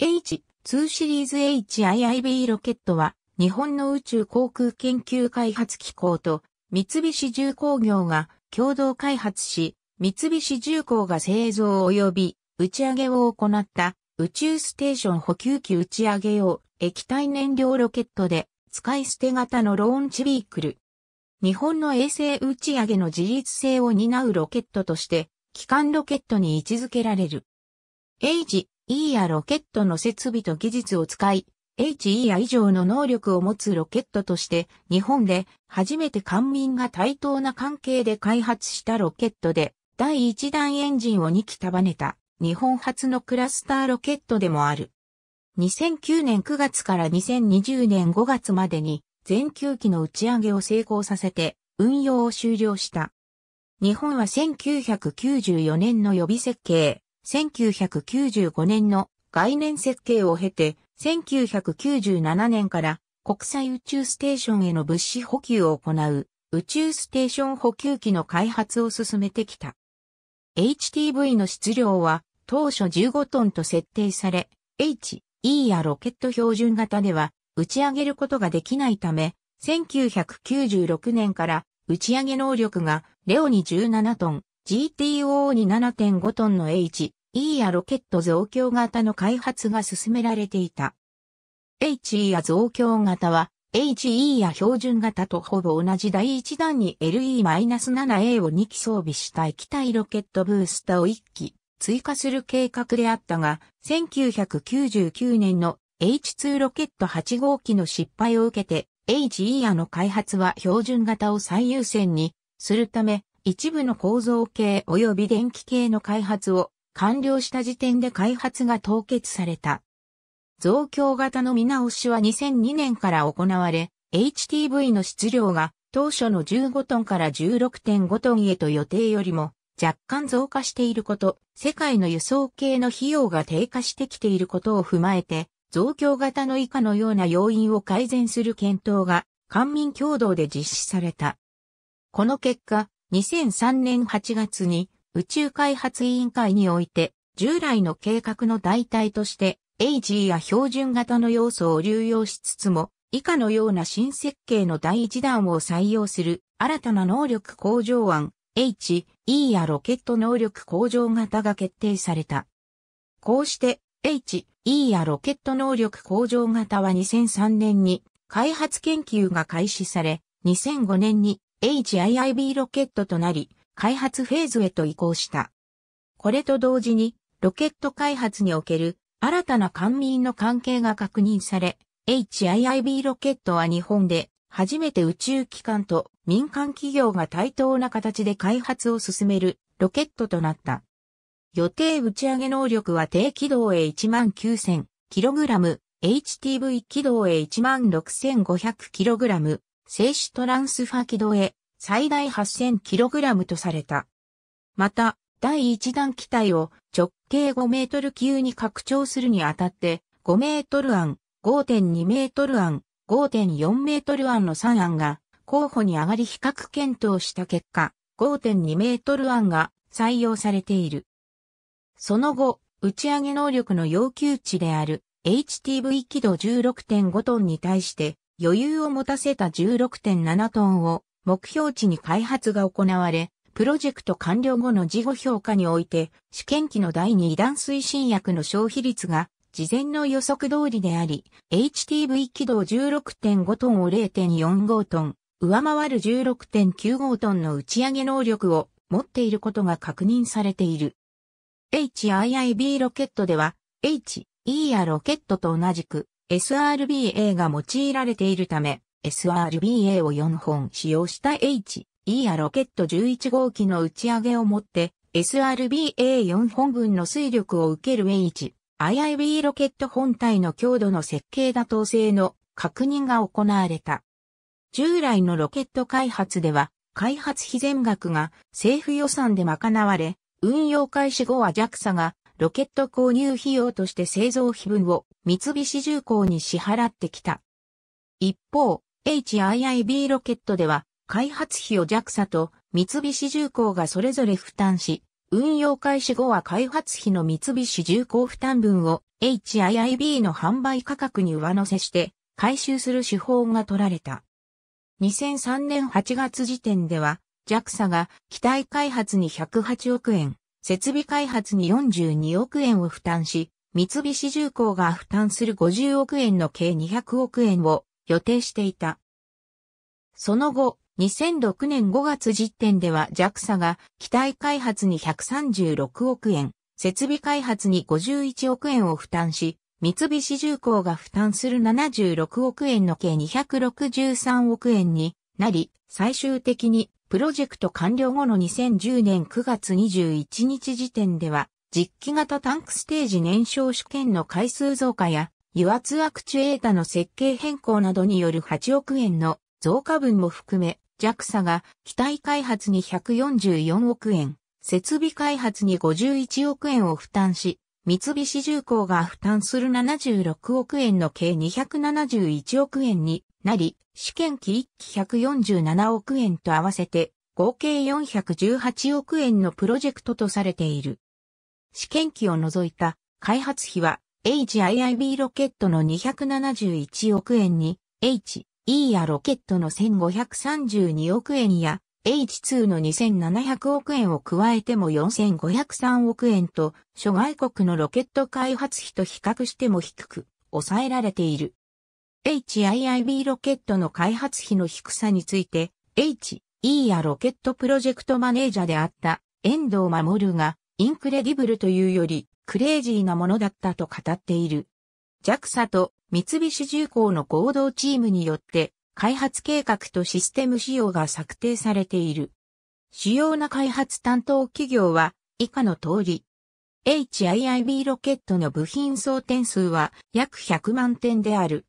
H2 シリーズ HIIB ロケットは、日本の宇宙航空研究開発機構と三菱重工業が共同開発し、三菱重工が製造及び打ち上げを行った宇宙ステーション補給機打ち上げ用液体燃料ロケットで使い捨て型のローンチビークル。日本の衛星打ち上げの自立性を担うロケットとして、機関ロケットに位置づけられる。H E やロケットの設備と技術を使い、HE や以上の能力を持つロケットとして、日本で初めて官民が対等な関係で開発したロケットで、第1弾エンジンを2機束ねた、日本初のクラスターロケットでもある。2009年9月から2020年5月までに、全9機の打ち上げを成功させて、運用を終了した。日本は1994年の予備設計、1995年の概念設計を経て、1997年から国際宇宙ステーションへの物資補給を行う宇宙ステーション補給機の開発を進めてきた。HTV の質量は当初15トンと設定され、H、E やロケット標準型では打ち上げることができないため、1996年から打ち上げ能力がレオに17トン、GTO に7.5トンの H、E やロケット増強型の開発が進められていた。HE や増強型は、HE や標準型とほぼ同じ第1弾に LE-7A を2機装備した液体ロケットブースターを1機追加する計画であったが、1999年の H2 ロケット8号機の失敗を受けて、HE やの開発は標準型を最優先にするため、一部の構造系及び電気系の開発を完了した時点で開発が凍結された。増強型の見直しは2002年から行われ、HTV の質量が当初の15トンから16.5トンへと予定よりも若干増加していること、世界の輸送系の費用が低下してきていることを踏まえて、増強型の以下のような要因を改善する検討が官民共同で実施された。この結果、2003年8月に宇宙開発委員会において、従来の計画の代替として、AG や標準型の要素を流用しつつも、以下のような新設計の第一弾を採用する新たな能力向上案 H、E やロケット能力向上型が決定された。こうして H、E やロケット能力向上型は2003年に開発研究が開始され、2005年に HIIB ロケットとなり、開発フェーズへと移行した。これと同時に、ロケット開発における新たな官民の関係が確認され、HIIB ロケットは日本で初めて宇宙機関と民間企業が対等な形で開発を進めるロケットとなった。予定打ち上げ能力は低軌道へ 19000kg、HTV 軌道へ 16500kg、静止トランスファ軌道へ最大 8000kg とされた。また、第1弾機体を直径5メートル級に拡張するにあたって、5メートル案、5.2メートル案、5.4メートル案の3案が候補に上がり比較検討した結果、5.2メートル案が採用されている。その後、打ち上げ能力の要求値である HTV 軌道16.5トンに対して余裕を持たせた16.7トンを目標値に開発が行われ、プロジェクト完了後の事後評価において、試験機の第2弾推進薬の消費率が事前の予測通りであり、HTV 軌道16.5トンを0.45トン、上回る16.95トンの打ち上げ能力を持っていることが確認されている。HIIB ロケットでは、h e a ロケットと同じく SRBA が用いられているため、SRBA を4本使用した H-EA ロケット11号機の打ち上げをもって SRBA4 本分の水力を受ける H-IIB ロケット本体の強度の設計妥当性の確認が行われた。従来のロケット開発では開発費全額が政府予算で賄われ、運用開始後は JAXA がロケット購入費用として製造費分を三菱重工に支払ってきた。一方、HIIB ロケットでは、開発費を JAXA と三菱重工がそれぞれ負担し、運用開始後は開発費の三菱重工負担分を HIIB の販売価格に上乗せして回収する手法が取られた。2003年8月時点では JAXA が機体開発に108億円、設備開発に42億円を負担し、三菱重工が負担する50億円の計200億円を予定していた。その後、2006年5月時点では JAXA が機体開発に136億円、設備開発に51億円を負担し、三菱重工が負担する76億円の計263億円になり、最終的にプロジェクト完了後の2010年9月21日時点では、実機型タンクステージ燃焼試験の回数増加や油圧アクチュエータの設計変更などによる8億円の増加分も含め、JAXA が機体開発に144億円、設備開発に51億円を負担し、三菱重工が負担する76億円の計271億円になり、試験機1機147億円と合わせて合計418億円のプロジェクトとされている。試験機を除いた開発費は HIIB ロケットの271億円に、HE やロケットの1532億円や、H2 の2700億円を加えても4503億円と、諸外国のロケット開発費と比較しても低く、抑えられている。HIIB ロケットの開発費の低さについて、HE やロケットプロジェクトマネージャーであった遠藤守が、インクレディブルというよりクレイジーなものだったと語っている。JAXA と三菱重工の合同チームによって開発計画とシステム仕様が策定されている。主要な開発担当企業は以下の通り。HIIB ロケットの部品総点数は約100万点である。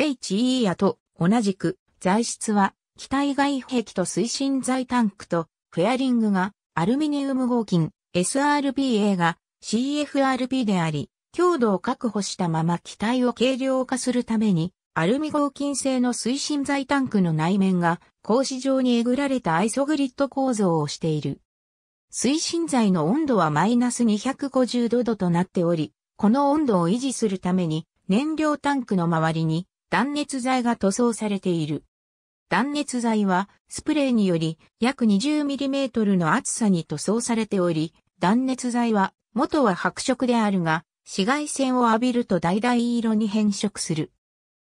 HE やと同じく材質は機体外壁と推進材タンクとフェアリングがアルミニウム合金 SRBA が CFRB であり、強度を確保したまま機体を軽量化するために、アルミ合金製の推進剤タンクの内面が、格子状にえぐられたアイソグリッド構造をしている。推進剤の温度はマイナス250度度となっており、この温度を維持するために、燃料タンクの周りに断熱材が塗装されている。断熱材はスプレーにより約 20mm の厚さに塗装されており、断熱材は、元は白色であるが、紫外線を浴びると橙色に変色する。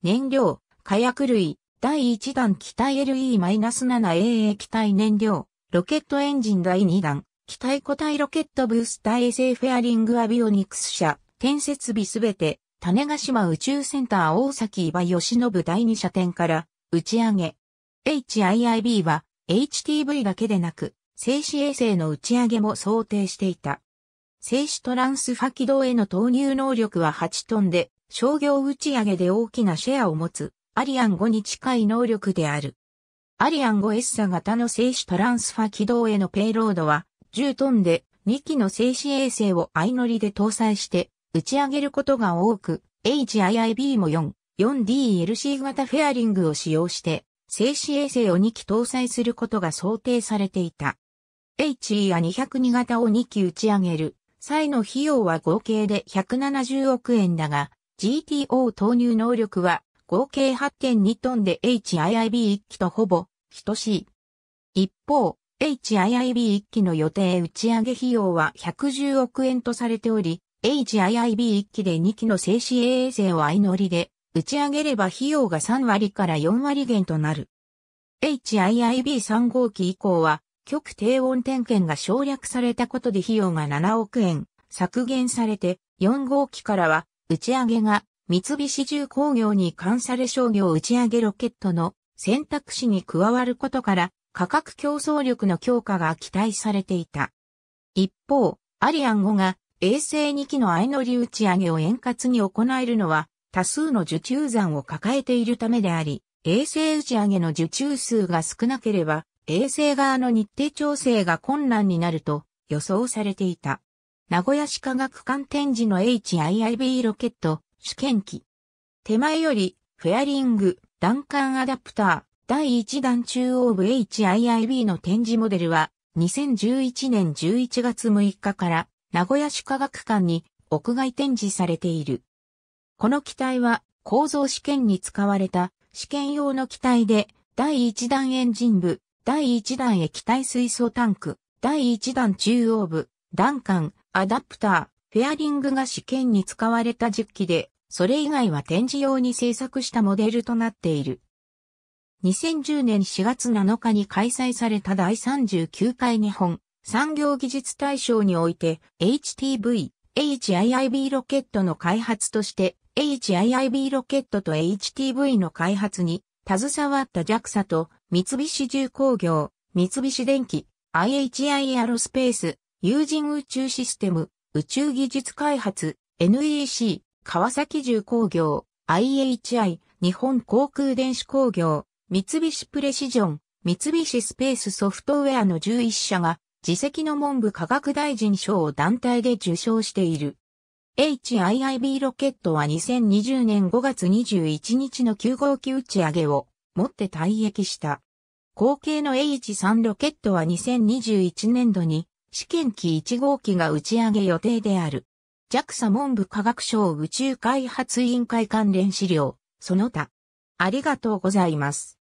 燃料、火薬類、第1弾機体 LE-7A 液体燃料、ロケットエンジン第2弾、機体固体ロケットブースター衛星フェアリングアビオニクス社、点設備すべて、種ヶ島宇宙センター大崎岩吉義信第2射点から、打ち上げ。HIIB は、HTV だけでなく、静止衛星の打ち上げも想定していた。静止トランスファ軌道への投入能力は8トンで、商業打ち上げで大きなシェアを持つ、アリアン5に近い能力である。アリアン 5S 型の静止トランスファ軌道へのペイロードは、10トンで2機の静止衛星を相乗りで搭載して、打ち上げることが多く、HIIB も4、4DLC 型フェアリングを使用して、静止衛星を2機搭載することが想定されていた。HE a 202型を2機打ち上げる際の費用は合計で170億円だが、GTO 投入能力は合計8.2トンで HIIB1 機とほぼ等しい。一方、HIIB1 機の予定打ち上げ費用は110億円とされており、HIIB1 機で2機の静止衛星を相乗りで打ち上げれば費用が3割から4割減となる。HIIB3 号機以降は極低温点検が省略されたことで費用が7億円削減されて、4号機からは打ち上げが三菱重工業に関され商業打ち上げロケットの選択肢に加わることから価格競争力の強化が期待されていた。一方、アリアン5が衛星2機の相乗り打ち上げを円滑に行えるのは多数の受注残を抱えているためであり、衛星打ち上げの受注数が少なければ衛星側の日程調整が困難になると予想されていた。名古屋市科学館展示の HIIB ロケット試験機。手前よりフェアリング、弾管アダプター、第1弾中央部 HIIB の展示モデルは2011年11月6日から名古屋市科学館に屋外展示されている。この機体は構造試験に使われた試験用の機体で第1弾エンジン部、第1弾液体水素タンク、第1弾中央部、弾管、アダプター、フェアリングが試験に使われた実機で、それ以外は展示用に製作したモデルとなっている。2010年4月7日に開催された第39回日本産業技術大賞において HTV、HIIB ロケットの開発として HIIB ロケットと HTV の開発に携わった JAXA と三菱重工業、三菱電機、IHI アロスペース、有人宇宙システム、宇宙技術開発、NEC、川崎重工業、IHI、日本航空電子工業、三菱プレシジョン、三菱スペースソフトウェアの11社が、自責の文部科学大臣賞を団体で受賞している。HIIB ロケットは2020年5月21日の9号機打ち上げを持って退役した。後継の H3 ロケットは2021年度に試験機1号機が打ち上げ予定である。JAXA 文部科学省宇宙開発委員会関連資料、その他。ありがとうございます。